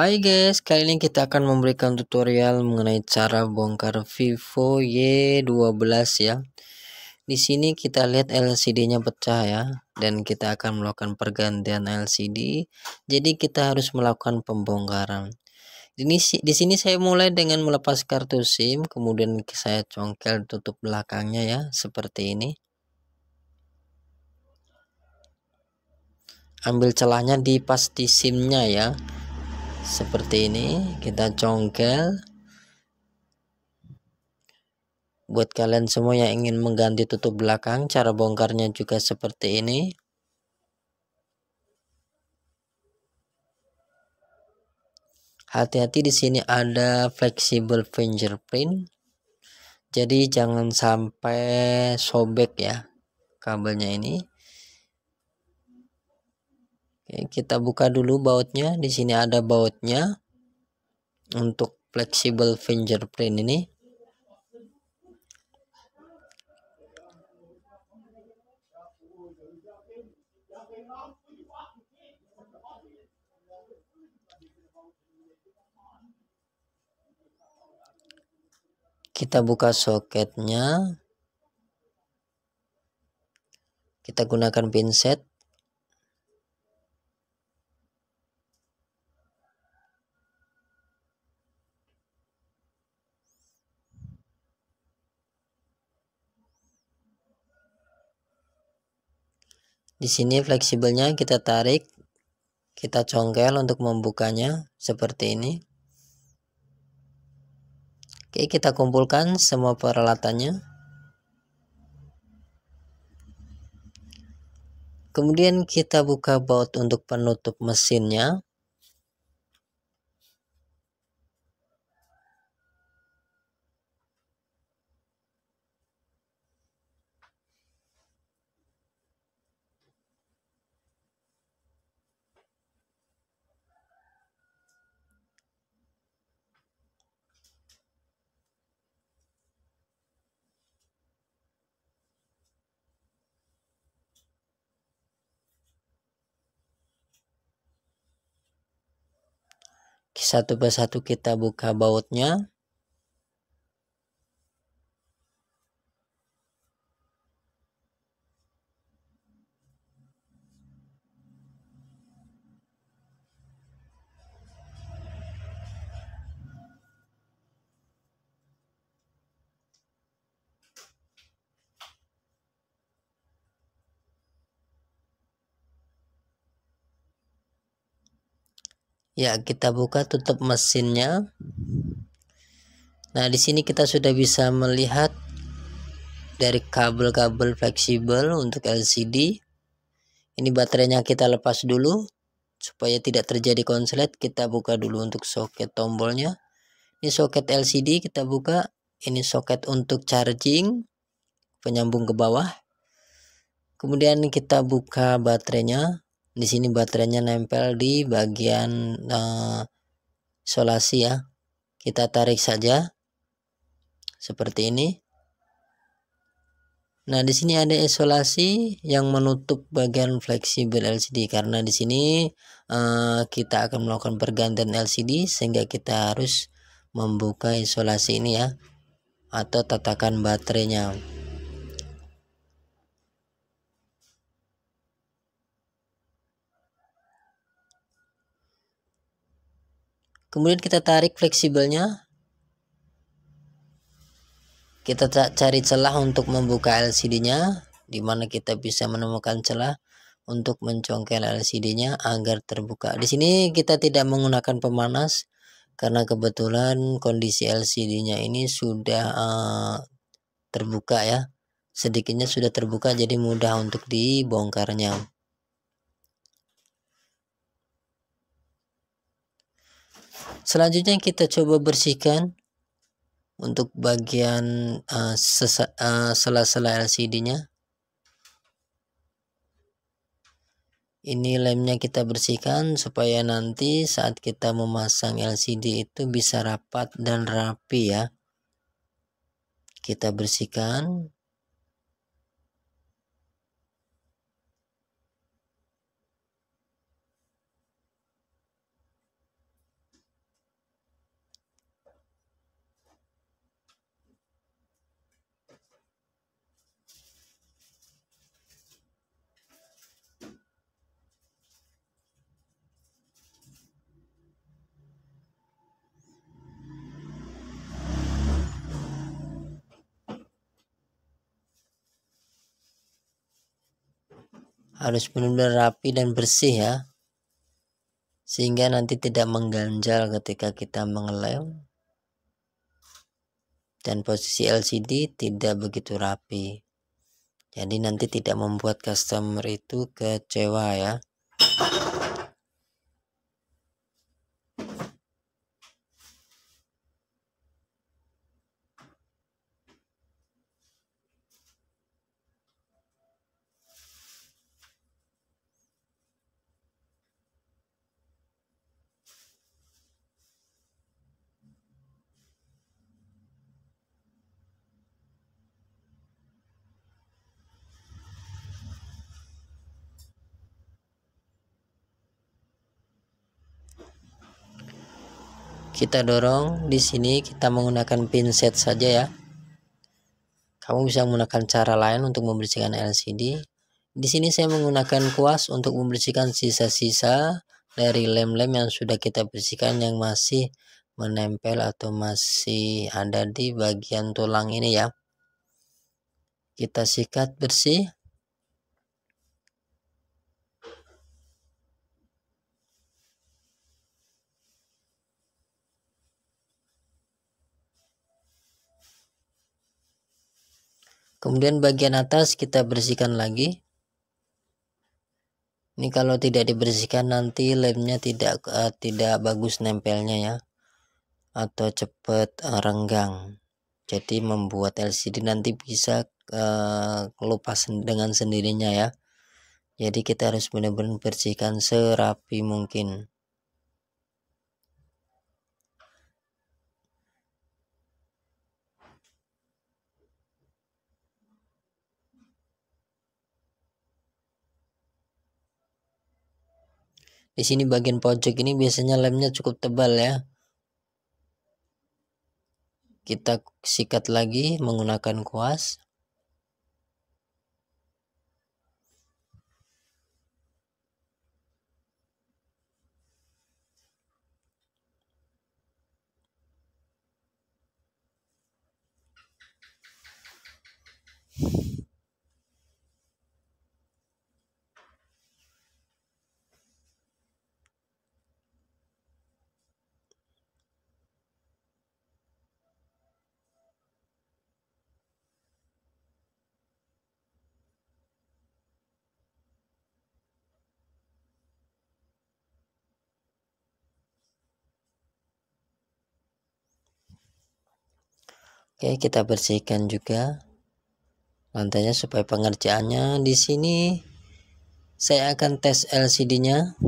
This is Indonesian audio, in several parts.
Hai guys, kali ini kita akan memberikan tutorial mengenai cara bongkar Vivo Y12 ya. Di sini kita lihat LCD-nya pecah ya dan kita akan melakukan pergantian LCD. Jadi kita harus melakukan pembongkaran. Ini di sini saya mulai dengan melepas kartu SIM, kemudian saya congkel tutup belakangnya ya seperti ini. Ambil celahnya di pas di SIM-nya ya seperti ini kita congkel buat kalian semua yang ingin mengganti tutup belakang cara bongkarnya juga seperti ini hati-hati di sini ada flexible fingerprint jadi jangan sampai sobek ya kabelnya ini Ya, kita buka dulu bautnya di sini ada bautnya untuk flexible fingerprint ini kita buka soketnya kita gunakan pinset Di sini fleksibelnya kita tarik, kita congkel untuk membukanya seperti ini. Oke, kita kumpulkan semua peralatannya. Kemudian kita buka baut untuk penutup mesinnya. satu persatu kita buka bautnya ya kita buka tutup mesinnya nah di sini kita sudah bisa melihat dari kabel-kabel fleksibel untuk LCD ini baterainya kita lepas dulu supaya tidak terjadi konslet kita buka dulu untuk soket tombolnya ini soket LCD kita buka ini soket untuk charging penyambung ke bawah kemudian kita buka baterainya di sini baterainya nempel di bagian uh, eh, solasi ya kita tarik saja seperti ini nah di sini ada isolasi yang menutup bagian fleksibel LCD karena di sini uh, kita akan melakukan pergantian LCD sehingga kita harus membuka isolasi ini ya atau tatakan baterainya kemudian kita tarik fleksibelnya kita cari celah untuk membuka LCD-nya di mana kita bisa menemukan celah untuk mencongkel LCD-nya agar terbuka. Di sini kita tidak menggunakan pemanas karena kebetulan kondisi LCD-nya ini sudah uh, terbuka ya. Sedikitnya sudah terbuka jadi mudah untuk dibongkarnya. Selanjutnya kita coba bersihkan untuk bagian uh, sela-sela LCD-nya. Ini lemnya kita bersihkan supaya nanti saat kita memasang LCD itu bisa rapat dan rapi ya. Kita bersihkan. harus benar-benar rapi dan bersih ya sehingga nanti tidak mengganjal ketika kita mengelem dan posisi LCD tidak begitu rapi jadi nanti tidak membuat customer itu kecewa ya kita dorong di sini kita menggunakan pinset saja ya kamu bisa menggunakan cara lain untuk membersihkan LCD di sini saya menggunakan kuas untuk membersihkan sisa-sisa dari lem-lem yang sudah kita bersihkan yang masih menempel atau masih ada di bagian tulang ini ya kita sikat bersih Kemudian bagian atas kita bersihkan lagi. Ini kalau tidak dibersihkan nanti lemnya tidak uh, tidak bagus nempelnya ya. Atau cepat uh, renggang. Jadi membuat LCD nanti bisa uh, dengan sendirinya ya. Jadi kita harus benar-benar bersihkan serapi mungkin. Di sini bagian pojok ini biasanya lemnya cukup tebal ya. Kita sikat lagi menggunakan kuas. Thank you. Oke, ya, kita bersihkan juga lantainya supaya pengerjaannya di sini saya akan tes LCD-nya.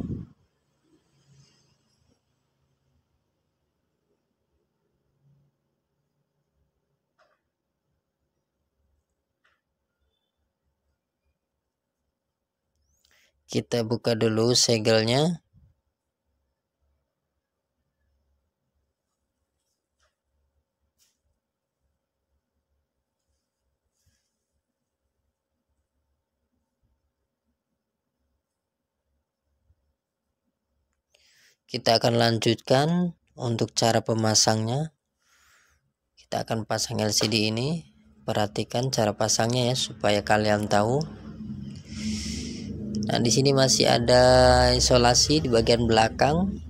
Kita buka dulu segelnya. kita akan lanjutkan untuk cara pemasangnya kita akan pasang LCD ini perhatikan cara pasangnya ya supaya kalian tahu nah di sini masih ada isolasi di bagian belakang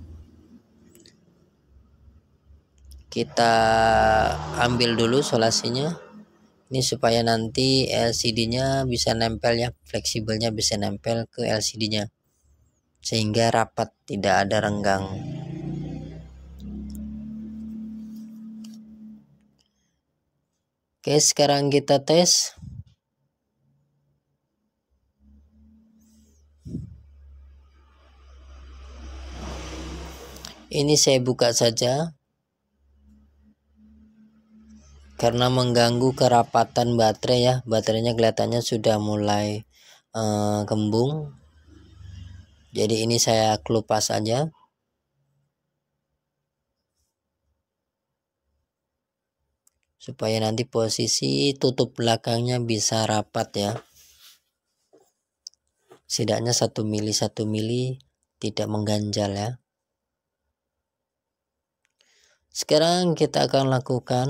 kita ambil dulu isolasinya ini supaya nanti LCD nya bisa nempel ya fleksibelnya bisa nempel ke LCD nya sehingga rapat tidak ada renggang. Oke, sekarang kita tes. Ini saya buka saja karena mengganggu kerapatan baterai ya. Baterainya kelihatannya sudah mulai uh, kembung jadi ini saya kelupas aja supaya nanti posisi tutup belakangnya bisa rapat ya setidaknya satu mili satu mili tidak mengganjal ya sekarang kita akan lakukan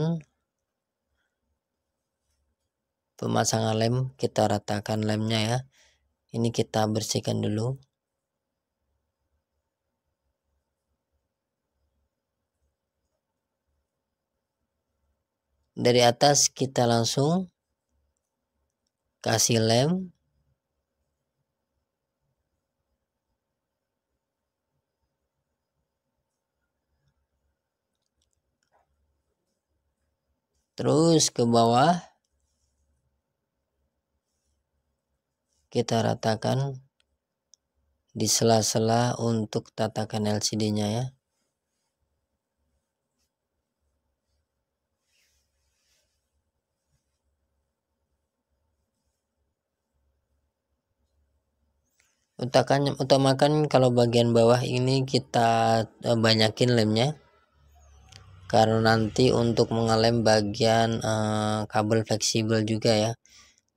pemasangan lem kita ratakan lemnya ya ini kita bersihkan dulu dari atas kita langsung kasih lem terus ke bawah kita ratakan di sela-sela untuk tatakan LCD-nya ya utamakan utamakan kalau bagian bawah ini kita eh, banyakin lemnya karena nanti untuk mengelem bagian uh, kabel fleksibel juga ya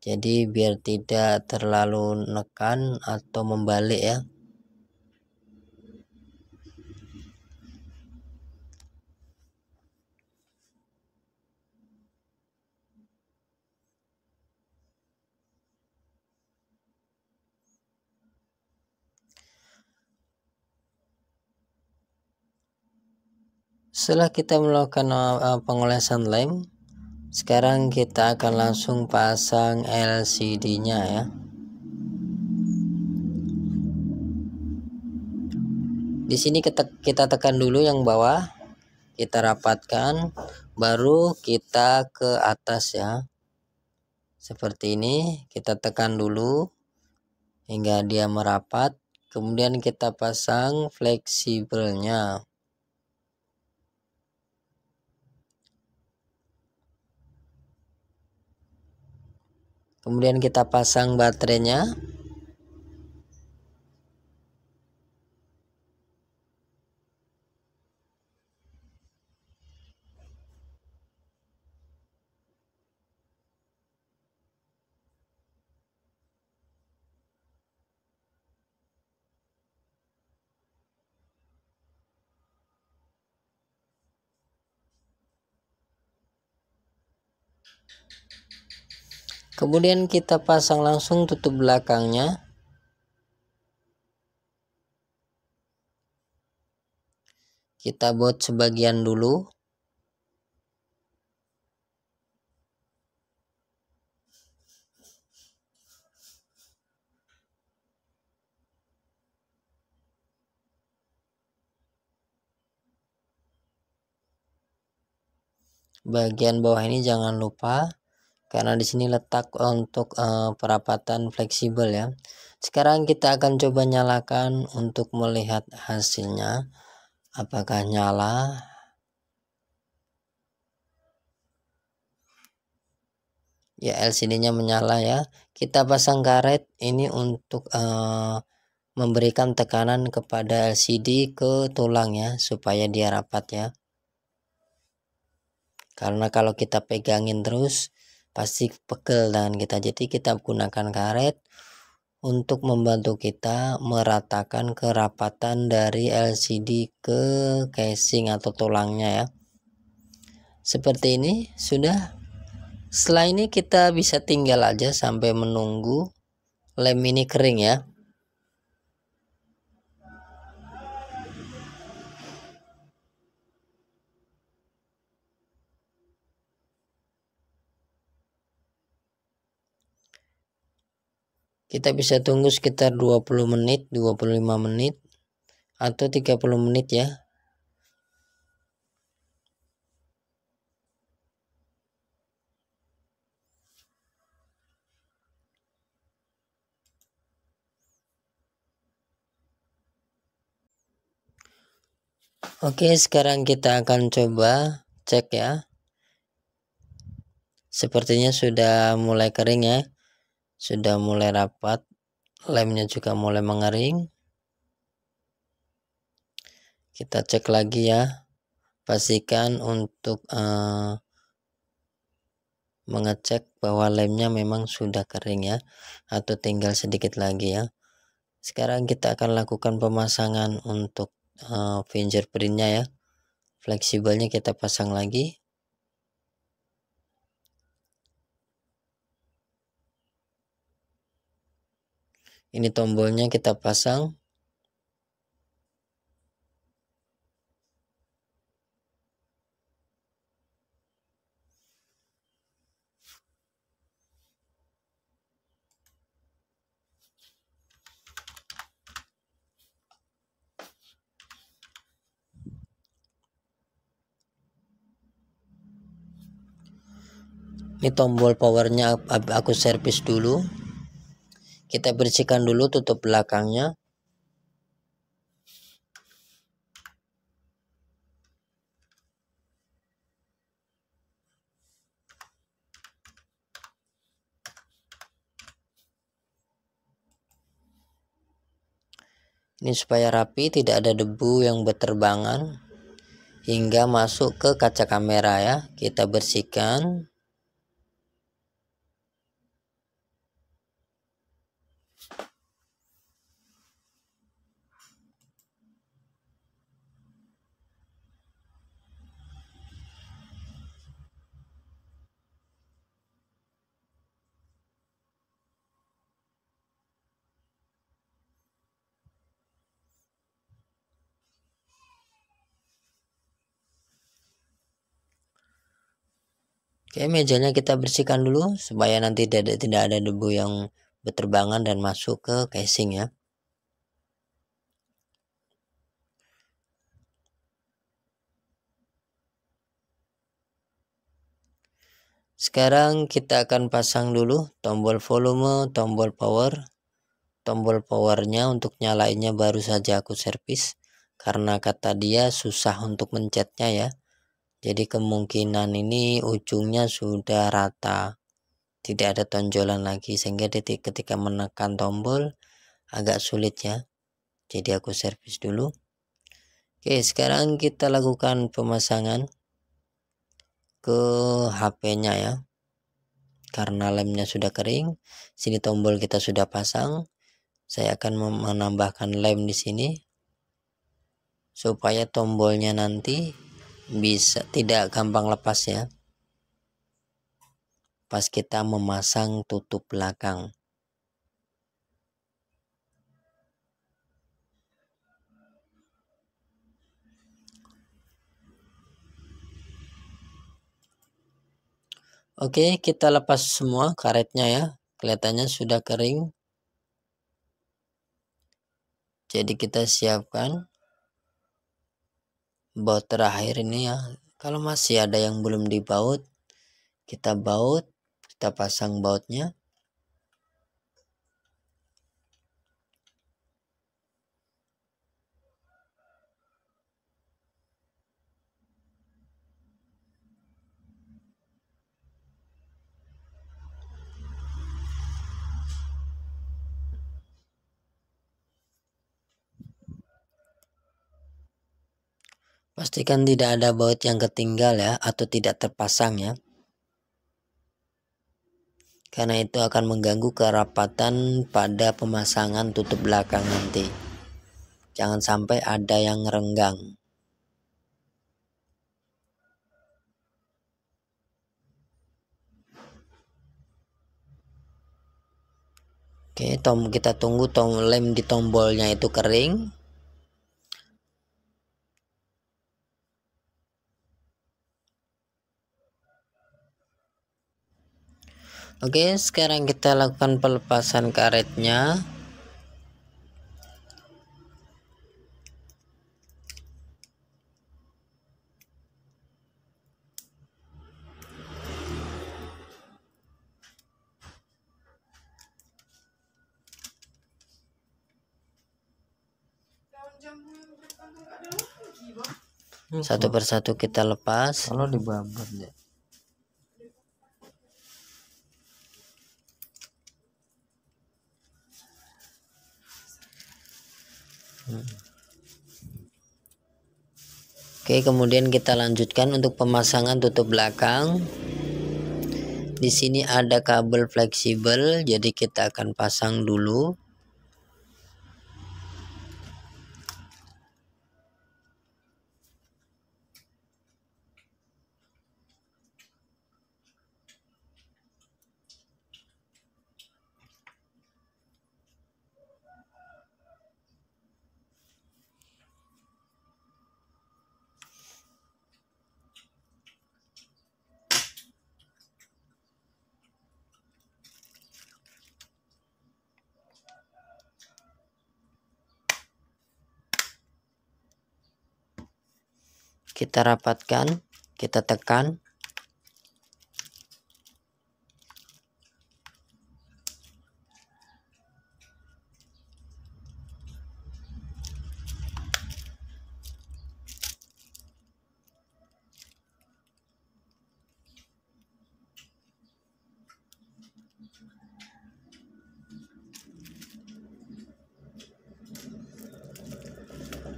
jadi biar tidak terlalu nekan atau membalik ya Setelah kita melakukan eh, pengolesan lem, sekarang kita akan langsung pasang LCD-nya ya. Di sini kita, kita tekan dulu yang bawah, kita rapatkan, baru kita ke atas ya. Seperti ini, kita tekan dulu hingga dia merapat, kemudian kita pasang fleksibelnya. kemudian kita pasang baterainya kemudian kita pasang langsung tutup belakangnya kita buat sebagian dulu bagian bawah ini jangan lupa karena di sini letak untuk uh, perapatan fleksibel ya. Sekarang kita akan coba nyalakan untuk melihat hasilnya apakah nyala. Ya LCD-nya menyala ya. Kita pasang karet ini untuk uh, memberikan tekanan kepada LCD ke tulang ya supaya dia rapat ya karena kalau kita pegangin terus pasti pegel tangan kita jadi kita gunakan karet untuk membantu kita meratakan kerapatan dari LCD ke casing atau tulangnya ya seperti ini sudah setelah ini kita bisa tinggal aja sampai menunggu lem ini kering ya kita bisa tunggu sekitar 20 menit 25 menit atau 30 menit ya Oke sekarang kita akan coba cek ya Sepertinya sudah mulai kering ya sudah mulai rapat lemnya juga mulai mengering kita cek lagi ya pastikan untuk uh, mengecek bahwa lemnya memang sudah kering ya atau tinggal sedikit lagi ya sekarang kita akan lakukan pemasangan untuk uh, fingerprintnya ya fleksibelnya kita pasang lagi ini tombolnya kita pasang ini tombol powernya aku servis dulu kita bersihkan dulu tutup belakangnya. Ini supaya rapi, tidak ada debu yang berterbangan hingga masuk ke kaca kamera ya. Kita bersihkan. Oke, mejanya kita bersihkan dulu supaya nanti tidak, tidak ada debu yang berterbangan dan masuk ke casing ya. Sekarang kita akan pasang dulu tombol volume, tombol power. Tombol powernya untuk nyalainnya baru saja aku servis karena kata dia susah untuk mencetnya ya. Jadi kemungkinan ini ujungnya sudah rata. Tidak ada tonjolan lagi sehingga detik ketika menekan tombol agak sulit ya. Jadi aku servis dulu. Oke, sekarang kita lakukan pemasangan ke HP-nya ya. Karena lemnya sudah kering, sini tombol kita sudah pasang. Saya akan menambahkan lem di sini supaya tombolnya nanti bisa tidak gampang lepas ya pas kita memasang tutup belakang Oke, kita lepas semua karetnya ya. Kelihatannya sudah kering. Jadi kita siapkan baut terakhir ini ya kalau masih ada yang belum dibaut kita baut kita pasang bautnya Pastikan tidak ada baut yang ketinggal ya atau tidak terpasang ya. Karena itu akan mengganggu kerapatan pada pemasangan tutup belakang nanti. Jangan sampai ada yang renggang. Oke, tom kita tunggu tom lem di tombolnya itu kering. Oke sekarang kita lakukan pelepasan karetnya satu persatu kita lepas kalau dibabat ya Oke, kemudian kita lanjutkan untuk pemasangan tutup belakang. Di sini ada kabel fleksibel, jadi kita akan pasang dulu. kita rapatkan kita tekan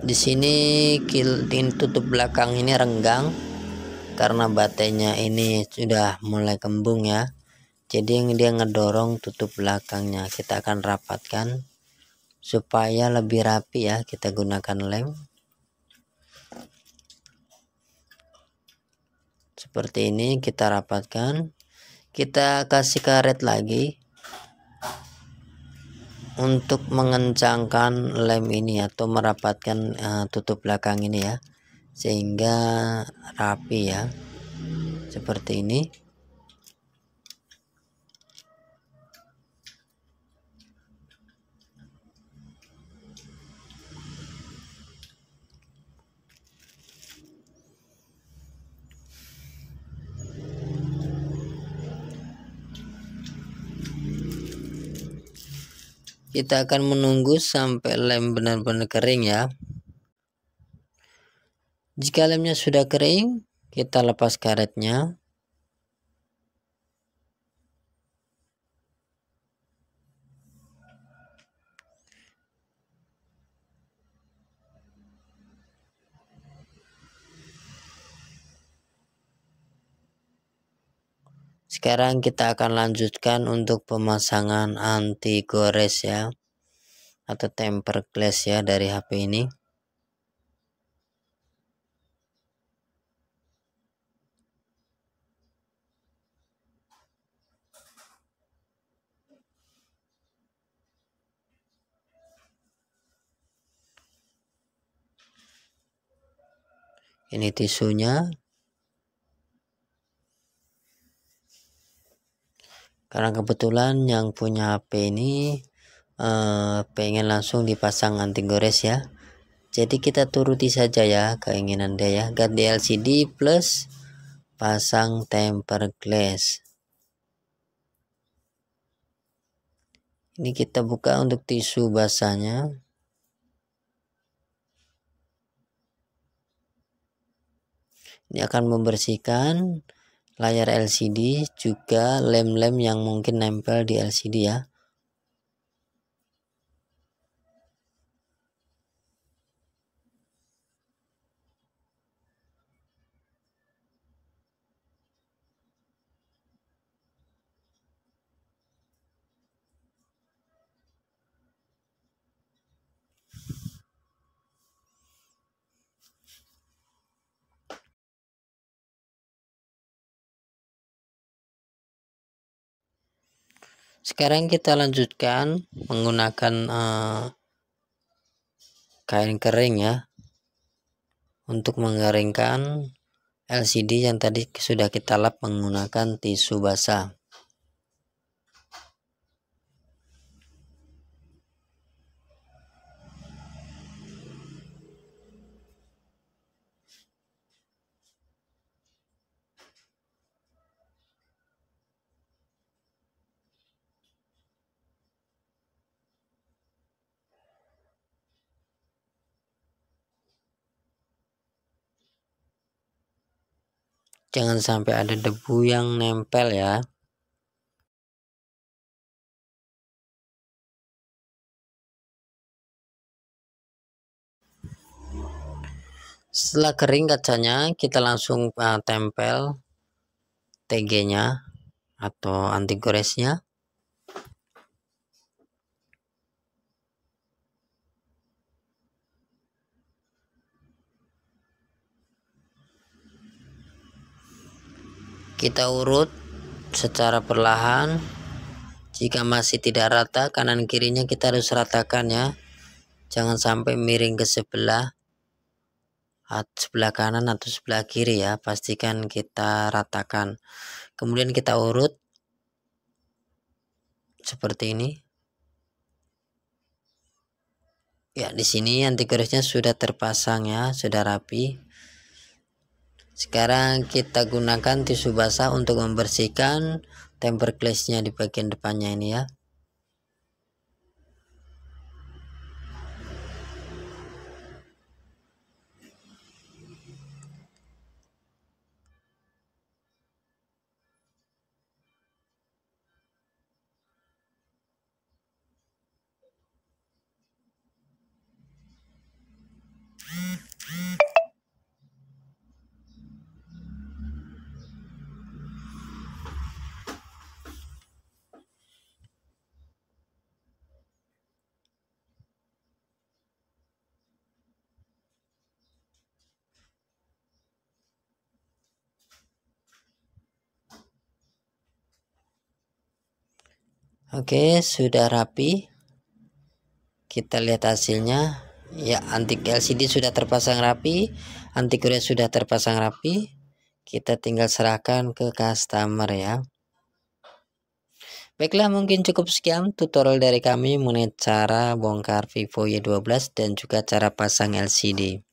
di sini kiltin tutup belakang ini renggang karena baterainya ini sudah mulai kembung ya jadi yang dia ngedorong tutup belakangnya kita akan rapatkan supaya lebih rapi ya kita gunakan lem seperti ini kita rapatkan kita kasih karet lagi untuk mengencangkan lem ini atau merapatkan uh, tutup belakang ini ya sehingga rapi ya seperti ini kita akan menunggu sampai lem benar-benar kering ya jika lemnya sudah kering kita lepas karetnya Sekarang kita akan lanjutkan untuk pemasangan anti gores ya atau temper glass ya dari HP ini. Ini tisunya karena kebetulan yang punya HP ini uh, pengen langsung dipasang anti gores ya jadi kita turuti saja ya keinginan dia ya ganti LCD plus pasang temper glass ini kita buka untuk tisu basahnya ini akan membersihkan layar LCD juga lem-lem yang mungkin nempel di LCD ya Sekarang kita lanjutkan menggunakan uh, kain kering ya untuk mengeringkan LCD yang tadi sudah kita lap menggunakan tisu basah. jangan sampai ada debu yang nempel ya setelah kering kacanya kita langsung eh, tempel TG nya atau anti goresnya kita urut secara perlahan jika masih tidak rata kanan kirinya kita harus ratakan ya jangan sampai miring ke sebelah atau sebelah kanan atau sebelah kiri ya pastikan kita ratakan kemudian kita urut seperti ini ya di sini anti goresnya sudah terpasang ya sudah rapi sekarang kita gunakan tisu basah untuk membersihkan temper glassnya di bagian depannya ini ya Oke, sudah rapi. Kita lihat hasilnya. Ya, anti LCD sudah terpasang rapi, anti kurir sudah terpasang rapi. Kita tinggal serahkan ke customer ya. Baiklah, mungkin cukup sekian tutorial dari kami mengenai cara bongkar Vivo Y12 dan juga cara pasang LCD.